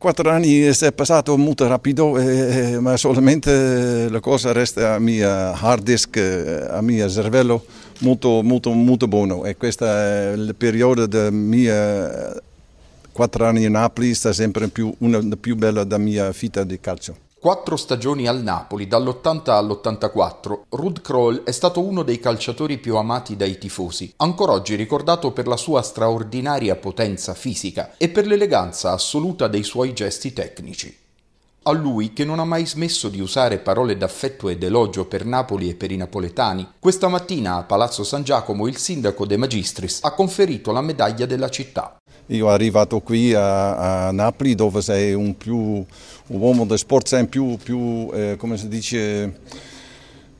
Quattro anni è passato molto rapido, eh, eh, ma solamente la cosa resta a mio hard disk, eh, a mio cervello molto, molto, molto buono. E questa è il periodo dei miei quattro anni in Napoli, sta sempre più, una più bella della mia vita di calcio. Quattro stagioni al Napoli, dall'80 all'84, Rud Kroll è stato uno dei calciatori più amati dai tifosi, ancor oggi ricordato per la sua straordinaria potenza fisica e per l'eleganza assoluta dei suoi gesti tecnici. A lui, che non ha mai smesso di usare parole d'affetto ed elogio per Napoli e per i napoletani, questa mattina a Palazzo San Giacomo il sindaco De Magistris ha conferito la medaglia della città. Io arrivato qui a, a Napoli dove sei un, più, un uomo del sport, sei più, più eh, come si dice,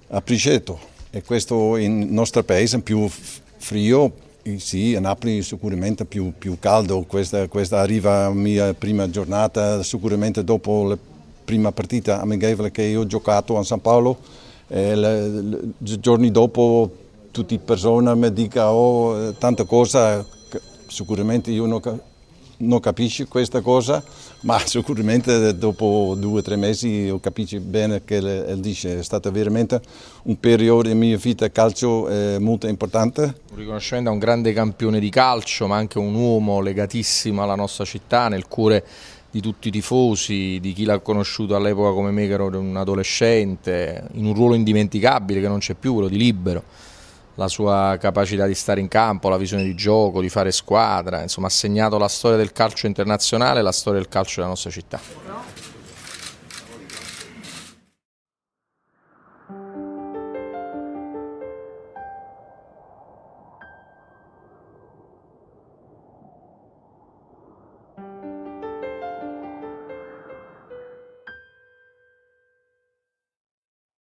appreciato. E questo in nostro paese è più frio, sì, a Napoli sicuramente più, più caldo. Questa, questa arriva la mia prima giornata, sicuramente dopo la prima partita amichevole che ho giocato a San Paolo. E le, le, giorni dopo tutte le persone mi dicono oh, eh, tante cose sicuramente io non, non capisco questa cosa, ma sicuramente dopo due o tre mesi ho capito bene che lui dice, eh, è stato veramente un periodo della mia vita a calcio molto importante. Un riconoscimento a un grande campione di calcio, ma anche un uomo legatissimo alla nostra città, nel cuore di tutti i tifosi, di chi l'ha conosciuto all'epoca come me che ero un adolescente, in un ruolo indimenticabile che non c'è più, quello di libero la sua capacità di stare in campo, la visione di gioco, di fare squadra, insomma ha segnato la storia del calcio internazionale e la storia del calcio della nostra città.